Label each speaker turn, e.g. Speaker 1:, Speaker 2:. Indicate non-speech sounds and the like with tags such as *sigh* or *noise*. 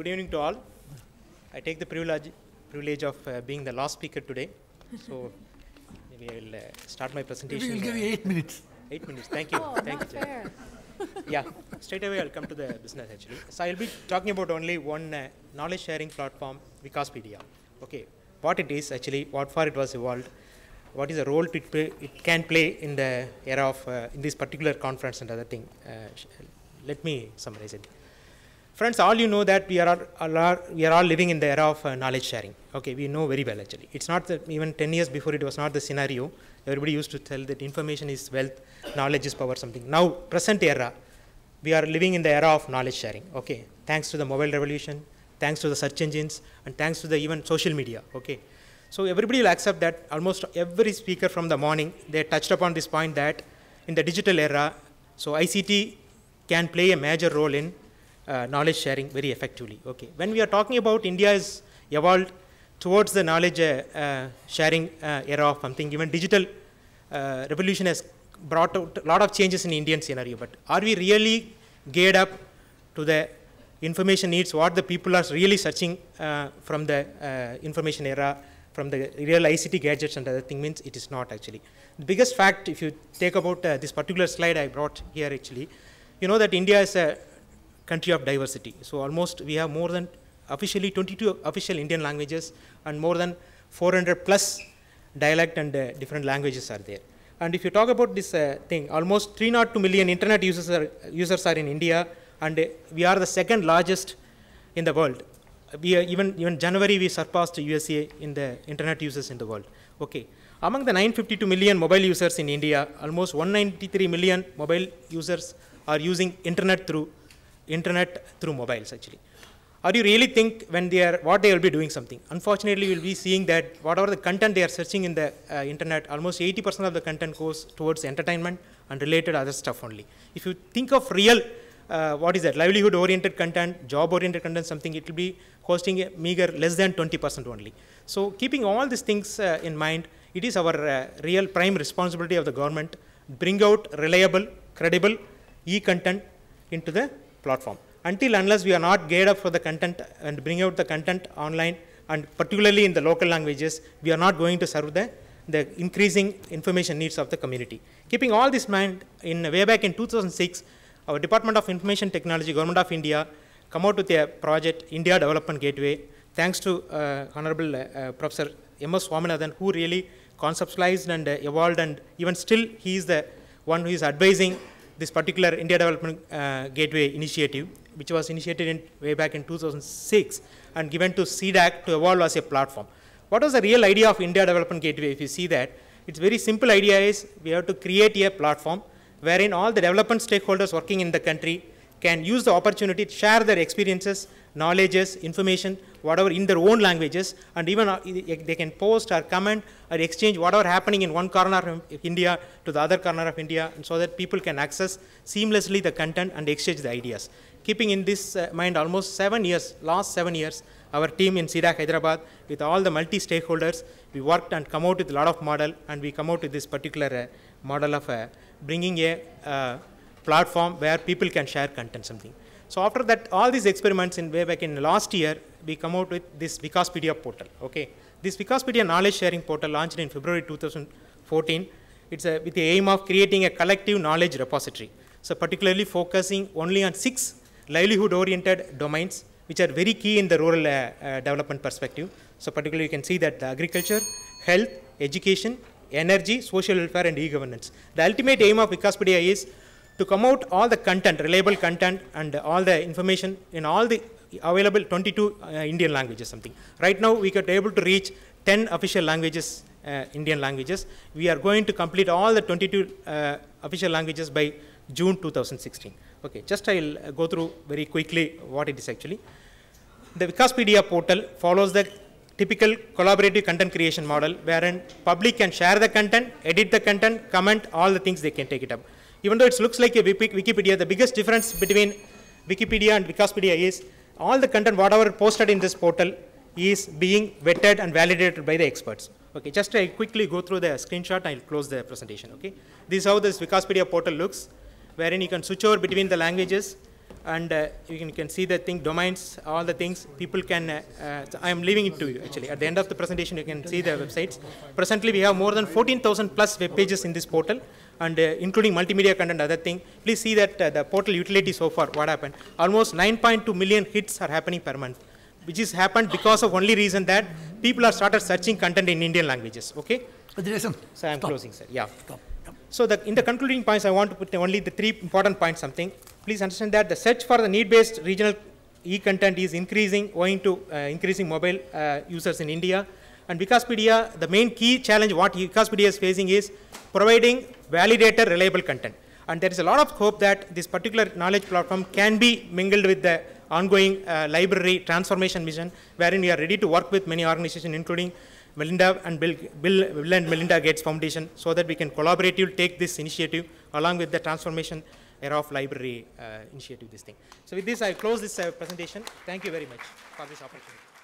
Speaker 1: Good evening to all. I take the privilege, privilege of uh, being the last speaker today. So maybe I will uh, start my presentation. We'll give you eight minutes. Eight minutes. Thank you. Oh, Thank not you. Fair. *laughs* yeah, straight away I'll come to the business actually. So I'll be talking about only one uh, knowledge sharing platform, Vicaspedia. Okay, what it is actually, what for it was evolved, what is the role it, play, it can play in the era of, uh, in this particular conference and other thing. Uh, let me summarize it. Friends, all you know that we are, all, we are all living in the era of uh, knowledge sharing. Okay, we know very well actually. It's not that even 10 years before it was not the scenario. Everybody used to tell that information is wealth, knowledge is power, something. Now, present era, we are living in the era of knowledge sharing. Okay, thanks to the mobile revolution, thanks to the search engines, and thanks to the even social media. Okay, so everybody will accept that almost every speaker from the morning, they touched upon this point that in the digital era, so ICT can play a major role in uh, knowledge sharing very effectively. Okay. When we are talking about India is evolved towards the knowledge uh, uh, sharing era of something, even digital revolution has brought out a lot of changes in Indian scenario, but are we really geared up to the information needs, what the people are really searching from the information era from the real ICT gadgets and other thing means it is not actually. The biggest fact, if you take about uh, this particular slide I brought here actually, you know that India is a country of diversity. So almost we have more than officially 22 official Indian languages and more than 400 plus dialect and uh, different languages are there. And if you talk about this uh, thing, almost 302 million internet users are, users are in India, and uh, we are the second largest in the world. We even even January we surpassed USA in the internet users in the world. Okay, among the 952 million mobile users in India, almost 193 million mobile users are using internet through internet through mobiles actually. Or you really think when they are, what they will be doing something? Unfortunately, we'll be seeing that whatever the content they are searching in the uh, internet, almost 80% of the content goes towards entertainment and related other stuff only. If you think of real, uh, what is that, livelihood-oriented content, job-oriented content, something, it will be hosting a meager less than 20% only. So keeping all these things uh, in mind, it is our uh, real prime responsibility of the government bring out reliable, credible e-content into the platform. Until unless we are not geared up for the content and bring out the content online and particularly in the local languages, we are not going to serve the, the increasing information needs of the community. Keeping all this mind, in way back in 2006, our Department of Information Technology, Government of India, come out with a project, India Development Gateway, thanks to uh, Honorable uh, Professor M.S. Swaminathan, who really conceptualized and uh, evolved, and even still he is the one who is advising this particular India Development uh, Gateway initiative, which was initiated in, way back in 2006 and given to CDAC to evolve as a platform. What was the real idea of India Development Gateway? If you see that, its very simple idea is we have to create a platform wherein all the development stakeholders working in the country can use the opportunity to share their experiences, knowledges, information whatever in their own languages, and even uh, they can post or comment or exchange whatever happening in one corner of India to the other corner of India, and so that people can access seamlessly the content and exchange the ideas. Keeping in this uh, mind, almost seven years, last seven years, our team in SIDA Hyderabad, with all the multi-stakeholders, we worked and come out with a lot of model, and we come out with this particular uh, model of uh, bringing a uh, platform where people can share content something. So after that, all these experiments in way back in last year, we come out with this Vicaspedia portal. Okay, this Vicaspedia knowledge sharing portal launched in February 2014. It's a, with the aim of creating a collective knowledge repository. So particularly focusing only on six livelihood-oriented domains, which are very key in the rural uh, uh, development perspective. So particularly you can see that the agriculture, health, education, energy, social welfare, and e-governance. The ultimate aim of Vicaspedia is to come out all the content, reliable content, and all the information in all the available 22 uh, Indian languages something. Right now, we are able to reach 10 official languages, uh, Indian languages. We are going to complete all the 22 uh, official languages by June 2016. Okay, just I'll uh, go through very quickly what it is actually. The Wikaspedia portal follows the typical collaborative content creation model wherein public can share the content, edit the content, comment, all the things they can take it up even though it looks like a Wikipedia, the biggest difference between Wikipedia and Wikispedia is all the content, whatever posted in this portal, is being vetted and validated by the experts. Okay, just I quickly go through the screenshot, I'll close the presentation, okay? This is how this Wikispedia portal looks, wherein you can switch over between the languages, and uh, you, can, you, can, see the thing, domains, all the things. People can, uh, uh, I am leaving it to you actually. At the end of the presentation, you can see the websites. Presently, we have more than 14,000 plus web pages in this portal, and uh, including multimedia content, other thing. Please see that uh, the portal utility so far, what happened. Almost 9.2 million hits are happening per month which has happened because of only reason that people are started searching content in Indian languages. Okay? Jason, so I'm Stop. closing, sir. Yeah. Stop. So the, in the concluding points, I want to put only the three important points. Something. Please understand that the search for the need-based regional e-content is increasing owing to uh, increasing mobile uh, users in India. And Wikispedia, the main key challenge what Wikispedia is facing is providing validator reliable content. And there is a lot of hope that this particular knowledge platform can be mingled with the ongoing uh, library transformation mission, wherein we are ready to work with many organizations, including Melinda and Bill, Bill, Bill and Melinda Gates Foundation, so that we can collaboratively take this initiative along with the transformation era of library uh, initiative, this thing. So with this, I close this uh, presentation. Thank you very much for this opportunity.